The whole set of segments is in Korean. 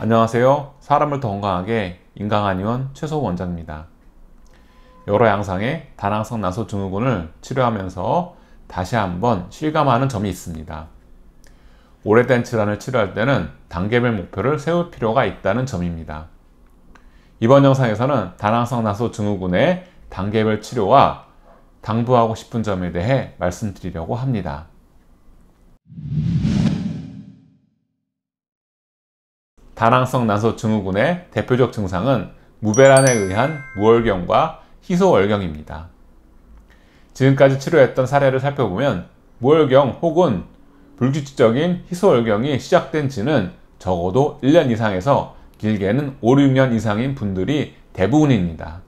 안녕하세요. 사람을 더 건강하게 인강한의원 최소 원장입니다. 여러 양상의 다낭성 난소 증후군을 치료하면서 다시 한번 실감하는 점이 있습니다. 오래된 질환을 치료할 때는 단계별 목표를 세울 필요가 있다는 점입니다. 이번 영상에서는 다낭성 난소 증후군의 단계별 치료와 당부하고 싶은 점에 대해 말씀드리려고 합니다. 다낭성 난소 증후군의 대표적 증상은 무배란에 의한 무월경과 희소월경입니다. 지금까지 치료했던 사례를 살펴보면 무월경 혹은 불규칙적인 희소월경이 시작된 지는 적어도 1년 이상에서 길게는 5, 6년 이상인 분들이 대부분입니다.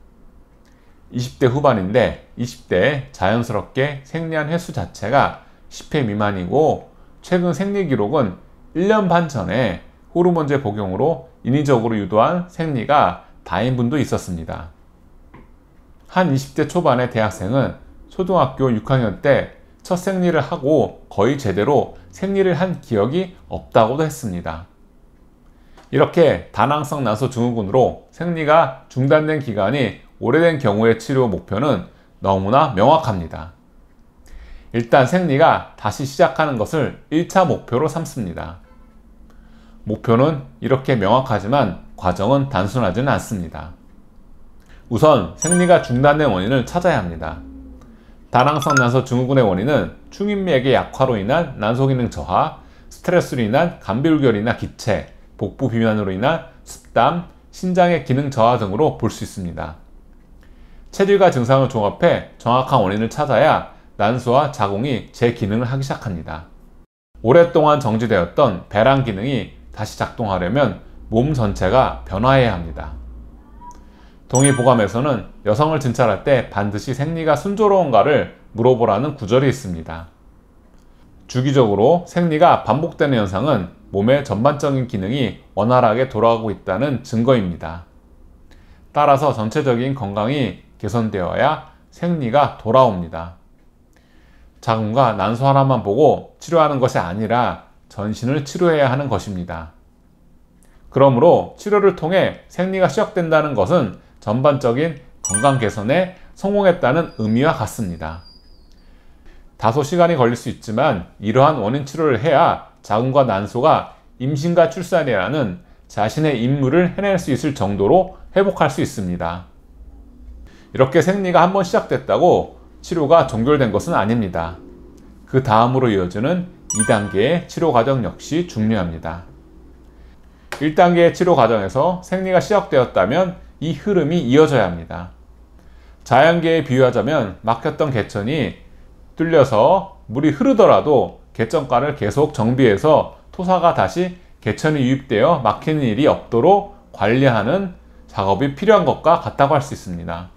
20대 후반인데 20대에 자연스럽게 생리한 횟수 자체가 10회 미만이고 최근 생리 기록은 1년 반 전에 호르몬제 복용으로 인위적으로 유도한 생리가 다인분도 있었습니다. 한 20대 초반의 대학생은 초등학교 6학년 때 첫 생리를 하고 거의 제대로 생리를 한 기억이 없다고도 했습니다. 이렇게 다낭성 난소 증후군으로 생리가 중단된 기간이 오래된 경우의 치료 목표는 너무나 명확합니다. 일단 생리가 다시 시작하는 것을 1차 목표로 삼습니다. 목표는 이렇게 명확하지만 과정은 단순하지는 않습니다. 우선 생리가 중단된 원인을 찾아야 합니다. 다낭성 난소 증후군의 원인은 충인맥의 약화로 인한 난소기능 저하, 스트레스로 인한 감비울결이나 기체, 복부 비만으로 인한 습담, 신장의 기능 저하 등으로 볼 수 있습니다. 체질과 증상을 종합해 정확한 원인을 찾아야 난소와 자궁이 제 기능을 하기 시작합니다. 오랫동안 정지되었던 배란 기능이 다시 작동하려면 몸 전체가 변화해야 합니다. 동의보감에서는 여성을 진찰할 때 반드시 생리가 순조로운가를 물어보라는 구절이 있습니다. 주기적으로 생리가 반복되는 현상은 몸의 전반적인 기능이 원활하게 돌아가고 있다는 증거입니다. 따라서 전체적인 건강이 개선되어야 생리가 돌아옵니다. 자궁과 난소 하나만 보고 치료하는 것이 아니라 전신을 치료해야 하는 것입니다. 그러므로 치료를 통해 생리가 시작된다는 것은 전반적인 건강 개선에 성공했다는 의미와 같습니다. 다소 시간이 걸릴 수 있지만 이러한 원인 치료를 해야 자궁과 난소가 임신과 출산이라는 자신의 임무를 해낼 수 있을 정도로 회복할 수 있습니다. 이렇게 생리가 한번 시작됐다고 치료가 종결된 것은 아닙니다. 그 다음으로 이어지는 2단계의 치료 과정 역시 중요합니다. 1단계의 치료 과정에서 생리가 시작되었다면 이 흐름이 이어져야 합니다. 자연계에 비유하자면 막혔던 개천이 뚫려서 물이 흐르더라도 개천가를 계속 정비해서 토사가 다시 개천이 유입되어 막히는 일이 없도록 관리하는 작업이 필요한 것과 같다고 할 수 있습니다.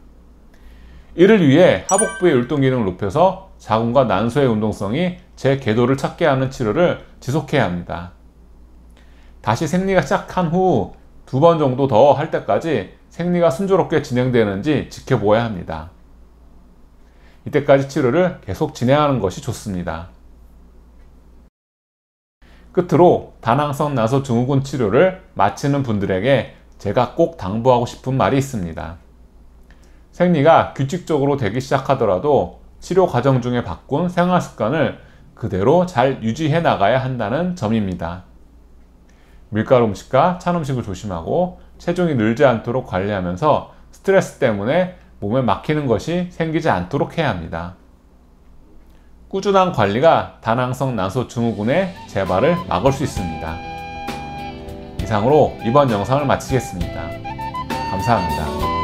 이를 위해 하복부의 율동기능을 높여서 자궁과 난소의 운동성이 제 궤도를 찾게 하는 치료를 지속해야 합니다. 다시 생리가 시작한 후 두 번 정도 더 할 때까지 생리가 순조롭게 진행되는지 지켜보아야 합니다. 이때까지 치료를 계속 진행하는 것이 좋습니다. 끝으로 다낭성 나소 증후군 치료를 마치는 분들에게 제가 꼭 당부하고 싶은 말이 있습니다. 생리가 규칙적으로 되기 시작하더라도 치료 과정 중에 바꾼 생활 습관을 그대로 잘 유지해 나가야 한다는 점입니다. 밀가루 음식과 찬 음식을 조심하고 체중이 늘지 않도록 관리하면서 스트레스 때문에 몸에 막히는 것이 생기지 않도록 해야 합니다. 꾸준한 관리가 다낭성 난소 증후군의 재발을 막을 수 있습니다. 이상으로 이번 영상을 마치겠습니다. 감사합니다.